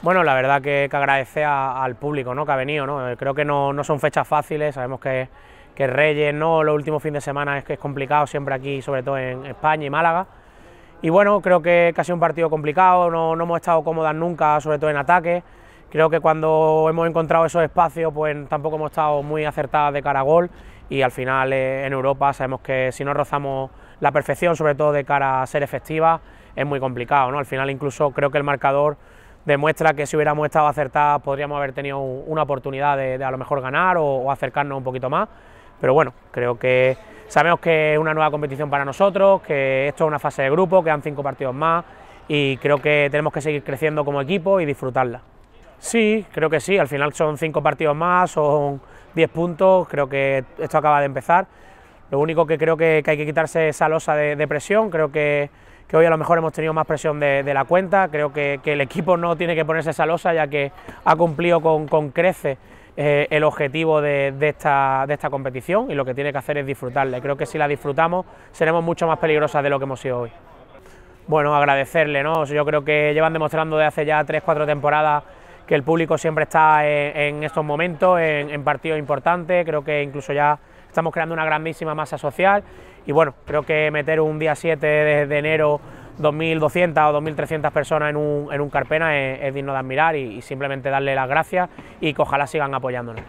Bueno, la verdad que, que agradece al público ¿no? que ha venido. Eh, creo que no, son fechas fáciles, sabemos que, Reyes, los últimos fines de semana es que es complicado siempre aquí, sobre todo en España y Málaga. Y bueno, creo que, casi un partido complicado, no, hemos estado cómodas nunca, sobre todo en ataque. Creo que cuando hemos encontrado esos espacios, pues tampoco hemos estado muy acertadas de cara a gol. Y al final eh, en Europa sabemos que si no rozamos la perfección, sobre todo de cara a ser efectiva, es muy complicado. Al final incluso creo que el marcador demuestra que si hubiéramos estado acertadas podríamos haber tenido una oportunidad de, a lo mejor ganar o, acercarnos un poquito más. Pero bueno, creo que sabemos que es una nueva competición para nosotros, que esto es una fase de grupo, quedan cinco partidos más y creo que tenemos que seguir creciendo como equipo y disfrutarla. Sí, creo que sí, al final son cinco partidos más, son diez puntos, creo que esto acaba de empezar. Lo único que creo que, hay que quitarse esa losa de presión, creo que que hoy a lo mejor hemos tenido más presión de, la cuenta, creo que, el equipo no tiene que ponerse esa losa ya que ha cumplido con, crece... Eh, el objetivo de, esta, de, esta, competición y lo que tiene que hacer es disfrutarle. Creo que si la disfrutamos seremos mucho más peligrosas de lo que hemos sido hoy. Bueno, agradecerle, ¿no? Yo creo que llevan demostrando de hace ya 3 cuatro temporadas que el público siempre está en, estos momentos, en partidos importantes, creo que incluso ya estamos creando una grandísima masa social y bueno, creo que meter un día 7 de, enero 2.200 o 2.300 personas en un, en un Carpena es, digno de admirar y, y simplemente darle las gracias y que ojalá sigan apoyándonos.